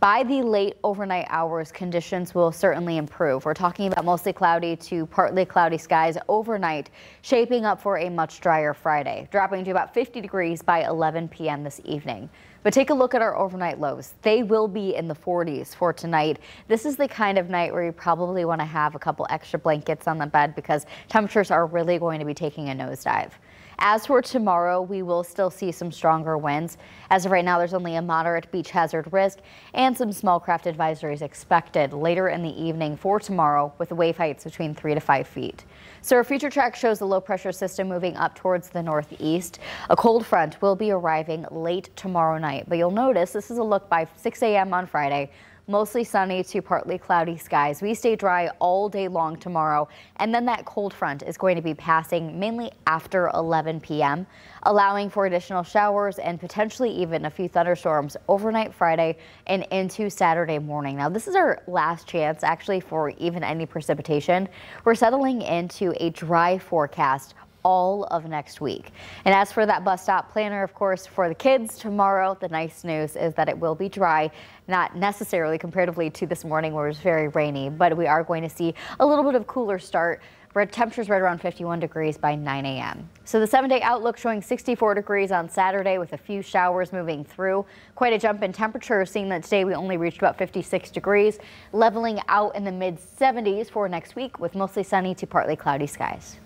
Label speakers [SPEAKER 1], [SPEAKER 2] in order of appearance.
[SPEAKER 1] By the late overnight hours, conditions will certainly improve. We're talking about mostly cloudy to partly cloudy skies overnight, shaping up for a much drier Friday, dropping to about 50 degrees by 11 p.m. this evening. But take a look at our overnight lows. They will be in the 40s for tonight. This is the kind of night where you probably want to have a couple extra blankets on the bed because temperatures are really going to be taking a nosedive. As for tomorrow, we will still see some stronger winds. As of right now, there's only a moderate beach hazard risk and some small craft advisories expected later in the evening for tomorrow with wave heights between 3 to 5 feet. So our future track shows the low pressure system moving up towards the northeast. A cold front will be arriving late tomorrow night, but you'll notice this is a look by 6 a.m. on Friday mostly sunny to partly cloudy skies. We stay dry all day long tomorrow, and then that cold front is going to be passing mainly after 11 p.m., allowing for additional showers and potentially even a few thunderstorms overnight Friday and into Saturday morning. Now, this is our last chance actually for even any precipitation. We're settling into a dry forecast all of next week. And as for that bus stop planner, of course, for the kids tomorrow, the nice news is that it will be dry, not necessarily comparatively to this morning where it was very rainy, but we are going to see a little bit of cooler start temperatures right around 51 degrees by 9 a.m. So the seven day outlook showing 64 degrees on Saturday with a few showers moving through. Quite a jump in temperature seeing that today we only reached about 56 degrees, leveling out in the mid 70s for next week with mostly sunny to partly cloudy skies.